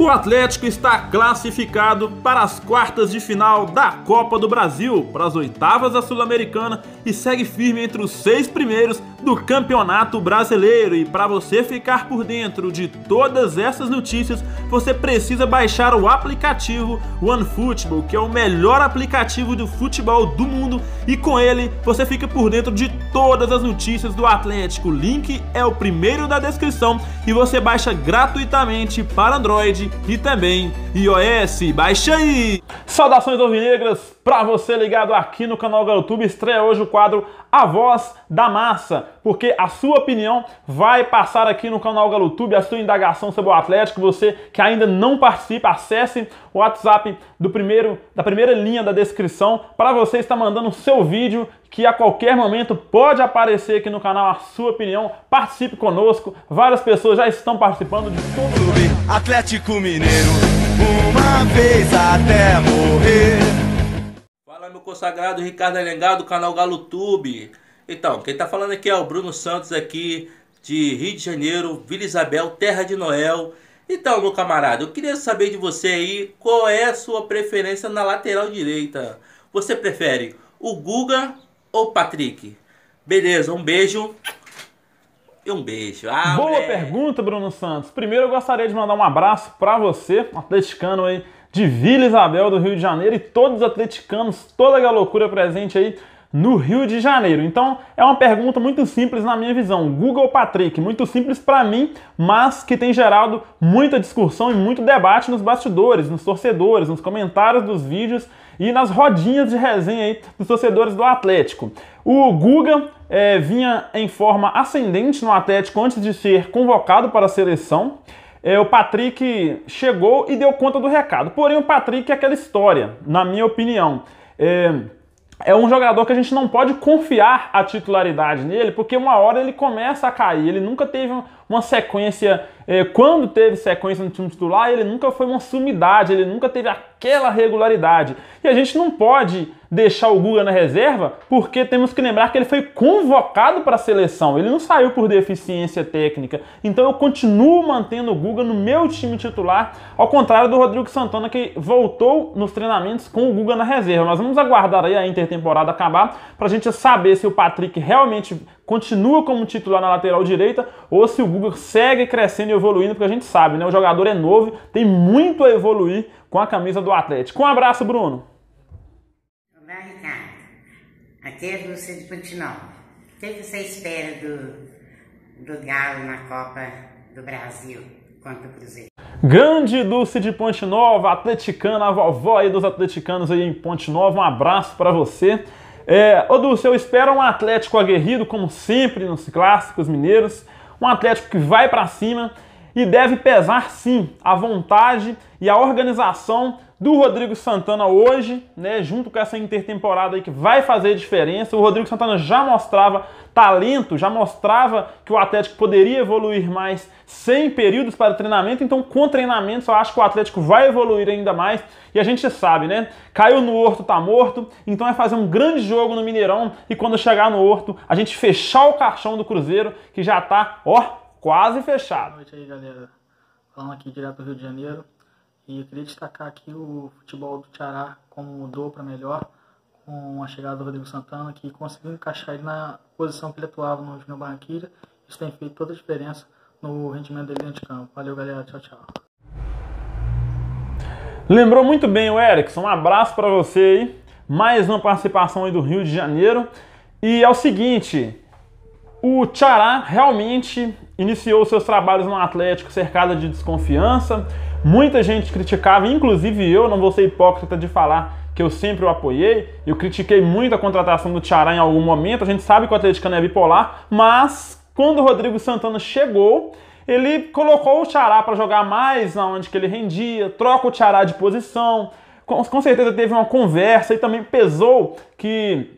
O Atlético está classificado para as quartas de final da Copa do Brasil, para as oitavas da Sul-Americana e segue firme entre os seis primeiros do Campeonato Brasileiro. E para você ficar por dentro de todas essas notícias, você precisa baixar o aplicativo OneFootball, que é o melhor aplicativo de futebol do mundo, e com ele você fica por dentro de todas as notícias do Atlético. O link é o primeiro da descrição e você baixa gratuitamente para Android e também iOS. Baixa aí! Saudações alvinegras! Para você ligado aqui no canal do YouTube, estreia hoje o quadro A Voz da Massa, porque a sua opinião vai passar aqui no canal do YouTube, a sua indagação sobre o Atlético. Você que ainda não participa, acesse o WhatsApp do primeiro, da primeira linha da descrição para você estar mandando o seu vídeo que a qualquer momento pode aparecer aqui no canal a sua opinião. Participe conosco. Várias pessoas já estão participando de todo Atlético Mineiro, uma vez até morrer consagrado Ricardo Alengá do canal GaloTube. Então, quem está falando aqui é o Bruno Santos aqui de Rio de Janeiro, Vila Isabel, Terra de Noel. Então, meu camarada, eu queria saber de você aí qual é a sua preferência na lateral direita. Você prefere o Guga ou o Patrick? Beleza, um beijo e um beijo. Ah, Boa pergunta, Bruno Santos. Primeiro eu gostaria de mandar um abraço para você, atleticano aí de Vila Isabel, do Rio de Janeiro, e todos os atleticanos, toda a loucura presente aí no Rio de Janeiro. Então, é uma pergunta muito simples na minha visão. Google Patrick, muito simples para mim, mas que tem gerado muita discussão e muito debate nos bastidores, nos torcedores, nos comentários dos vídeos e nas rodinhas de resenha aí dos torcedores do Atlético. O Guga é, vinha em forma ascendente no Atlético antes de ser convocado para a seleção é, o Patrick chegou e deu conta do recado. Porém, o Patrick é aquela história, na minha opinião. É, é um jogador que a gente não pode confiar a titularidade nele, porque uma hora ele começa a cair. Ele nunca teve uma sequência. É, quando teve sequência no time titular, ele nunca foi uma sumidade, ele nunca teve aquela regularidade. E a gente não pode deixar o Guga na reserva, porque temos que lembrar que ele foi convocado para a seleção, ele não saiu por deficiência técnica. Então eu continuo mantendo o Guga no meu time titular, ao contrário do Rodrigo Santana que voltou nos treinamentos com o Guga na reserva. Nós vamos aguardar aí a intertemporada acabar para a gente saber se o Patrick realmente continua como titular na lateral direita ou se o Guga segue crescendo e evoluindo, porque a gente sabe, né? O jogador é novo, tem muito a evoluir com a camisa do Atlético. Um abraço, Bruno. Olá, Ricardo. Aqui é Lúcia de Pontinol. O é que você espera do, do Galo na Copa do Brasil contra o Cruzeiro? Grande Dulce de Ponte Nova, atleticana, a vovó aí dos atleticanos aí em Ponte Nova, um abraço para você. É, ô Dulce, eu espero um Atlético aguerrido, como sempre nos clássicos mineiros. Um Atlético que vai para cima e deve pesar sim a vontade e a organização do Rodrigo Santana hoje, né, junto com essa intertemporada aí que vai fazer diferença. O Rodrigo Santana já mostrava talento, já mostrava que o Atlético poderia evoluir mais sem períodos para treinamento, então com treinamento eu acho que o Atlético vai evoluir ainda mais. E a gente sabe, né? Caiu no Horto, tá morto, então é fazer um grande jogo no Mineirão e quando chegar no Horto, a gente fechar o caixão do Cruzeiro, que já tá, ó, quase fechado. Boa noite aí, galera. Falando aqui direto do Rio de Janeiro. E eu queria destacar aqui o futebol do Tiará como mudou para melhor com a chegada do Rodrigo Santana, que conseguiu encaixar ele na posição que ele atuava no Júnior Barranquilla. Isso tem feito toda a diferença no rendimento dele dentro de campo. Valeu, galera. Tchau, tchau. Lembrou muito bem o Erickson. Um abraço para você aí. Mais uma participação aí do Rio de Janeiro. E é o seguinte, o Tchará realmente iniciou seus trabalhos no Atlético cercada de desconfiança. Muita gente criticava, inclusive eu, não vou ser hipócrita de falar que eu sempre o apoiei. Eu critiquei muito a contratação do Tiará em algum momento. A gente sabe que o não é bipolar, mas quando o Rodrigo Santana chegou, ele colocou o Tiará para jogar mais na onde que ele rendia, troca o Tiará de posição. com certeza teve uma conversa e também pesou que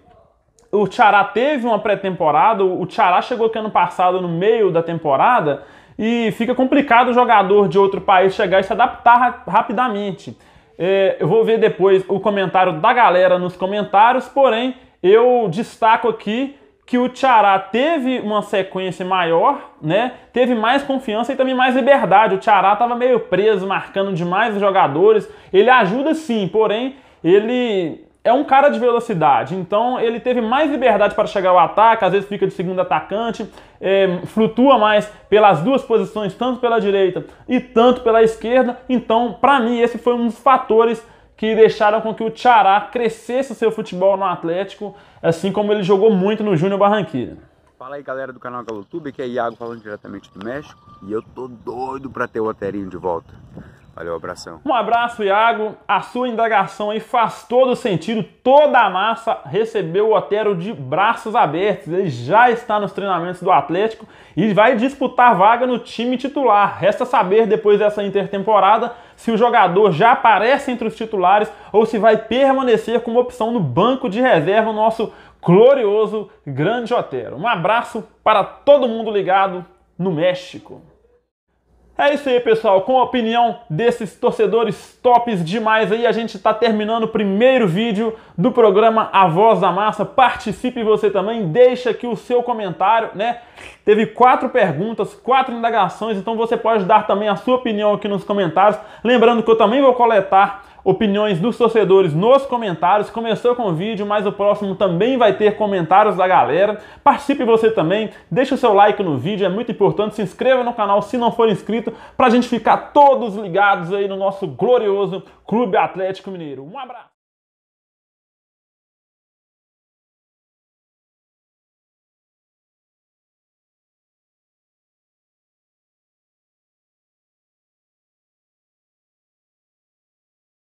o Ceará teve uma pré-temporada, o Ceará chegou aqui ano passado no meio da temporada e fica complicado o jogador de outro país chegar e se adaptar ra rapidamente. É, eu vou ver depois o comentário da galera nos comentários, porém eu destaco aqui que o Ceará teve uma sequência maior, né? Teve mais confiança e também mais liberdade. O Ceará estava meio preso, marcando demais os jogadores. Ele ajuda sim, porém ele é um cara de velocidade, então ele teve mais liberdade para chegar ao ataque, às vezes fica de segundo atacante, é, flutua mais pelas duas posições, tanto pela direita e tanto pela esquerda. Então, para mim, esse foi um dos fatores que deixaram com que o Tchará crescesse o seu futebol no Atlético, assim como ele jogou muito no Júnior Barranquilla. Fala aí galera do canal Galotube, que é Iago falando diretamente do México, e eu tô doido para ter o Oterinho de volta. Valeu, abração. Um abraço, Iago. A sua indagação aí faz todo sentido. Toda a massa recebeu o Otero de braços abertos. Ele já está nos treinamentos do Atlético e vai disputar vaga no time titular. Resta saber, depois dessa intertemporada, se o jogador já aparece entre os titulares ou se vai permanecer como opção no banco de reserva, o nosso glorioso grande Otero. Um abraço para todo mundo ligado no México. É isso aí, pessoal. Com a opinião desses torcedores tops demais aí, a gente está terminando o primeiro vídeo do programa A Voz da Massa. Participe você também, deixa aqui o seu comentário, né? Teve quatro perguntas, quatro indagações, então você pode dar também a sua opinião aqui nos comentários. Lembrando que eu também vou coletar opiniões dos torcedores nos comentários. Começou com o vídeo, mas o próximo também vai ter comentários da galera. Participe você também, deixa o seu like no vídeo, é muito importante. Se inscreva no canal se não for inscrito, para a gente ficar todos ligados aí no nosso glorioso Clube Atlético Mineiro. Um abraço!